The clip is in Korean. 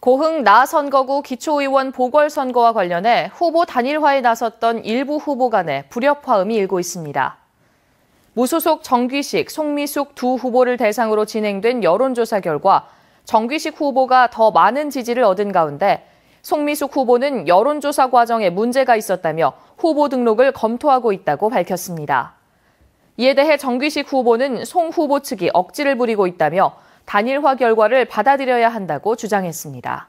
고흥 나 선거구 기초의원 보궐선거와 관련해 후보 단일화에 나섰던 일부 후보 간의 불협화음이 일고 있습니다. 무소속 정귀식, 송미숙 두 후보를 대상으로 진행된 여론조사 결과 정귀식 후보가 더 많은 지지를 얻은 가운데 송미숙 후보는 여론조사 과정에 문제가 있었다며 후보 등록을 검토하고 있다고 밝혔습니다. 이에 대해 정귀식 후보는 송 후보 측이 억지를 부리고 있다며 단일화 결과를 받아들여야 한다고 주장했습니다.